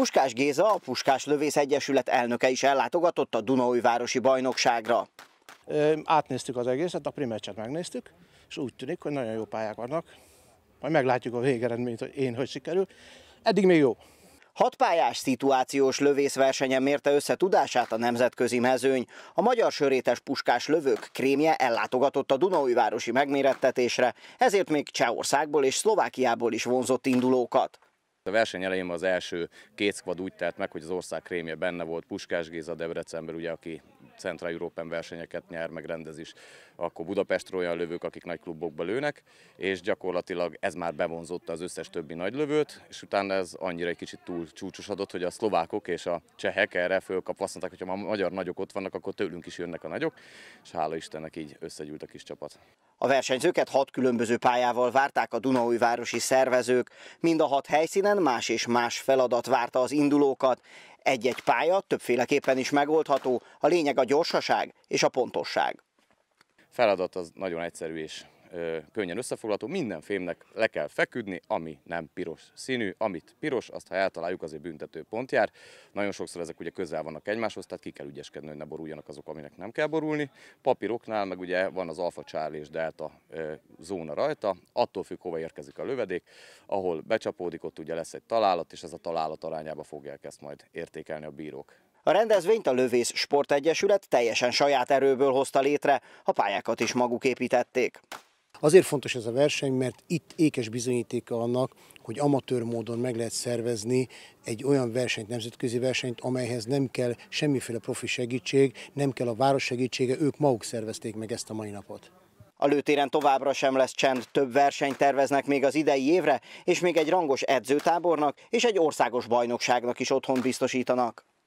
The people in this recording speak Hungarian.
Puskás Géza, a Puskás Lövész Egyesület elnöke is ellátogatott a Dunaújvárosi bajnokságra. Átnéztük az egészet, a primeccset megnéztük, és úgy tűnik, hogy nagyon jó pályák vannak. Majd meglátjuk a végeredményt, hogy én hogy sikerül. Eddig még jó. Hat pályás szituációs lövészversenyen mérte össze tudását a nemzetközi mezőny. A magyar sörétes puskás lövők krémje ellátogatott a Dunaújvárosi megmérettetésre, ezért még Csehországból és Szlovákiából is vonzott indulókat. A verseny elején az első két szkvad úgy telt meg, hogy az ország krémje benne volt, Puskás Géza Debrecenből, ugye, aki Central European versenyeket nyer, meg rendez is, akkor Budapestről olyan lövők, akik nagy klubokba lőnek, és gyakorlatilag ez már bevonzotta az összes többi nagy lövőt, és utána ez annyira egy kicsit túl csúcsosodott, hogy a szlovákok és a csehek erre fölkapva azt mondták, hogy ha a magyar nagyok ott vannak, akkor tőlünk is jönnek a nagyok, és hála Istennek így összegyűlt a kis csapat. A versenyzőket hat különböző pályával várták a Városi szervezők. Mind a hat helyszínen más és más feladat várta az indulókat. Egy-egy pálya többféleképpen is megoldható, a lényeg a gyorsaság és a pontosság. Feladat az nagyon egyszerű és könnyen összefoglalható, minden fémnek le kell feküdni, ami nem piros színű, amit piros, azt ha eltaláljuk, azért büntető pont jár. Nagyon sokszor ezek ugye közel vannak egymáshoz, tehát ki kell ügyeskedni, hogy ne boruljanak azok, aminek nem kell borulni. Papíroknál meg ugye van az alfa, csál és delta zóna rajta, attól függ, hova érkezik a lövedék, ahol becsapódik, ott ugye lesz egy találat, és ez a találat arányába fogják ezt majd értékelni a bírók. A rendezvényt a Lövész Sportegyesület teljesen saját erőből hozta létre, a pályákat is maguk építették. Azért fontos ez a verseny, mert itt ékes bizonyítéka annak, hogy amatőr módon meg lehet szervezni egy olyan versenyt, nemzetközi versenyt, amelyhez nem kell semmiféle profi segítség, nem kell a város segítsége, ők maguk szervezték meg ezt a mai napot. A lőtéren továbbra sem lesz csend, több versenyt terveznek még az idei évre, és még egy rangos edzőtábornak és egy országos bajnokságnak is otthon biztosítanak.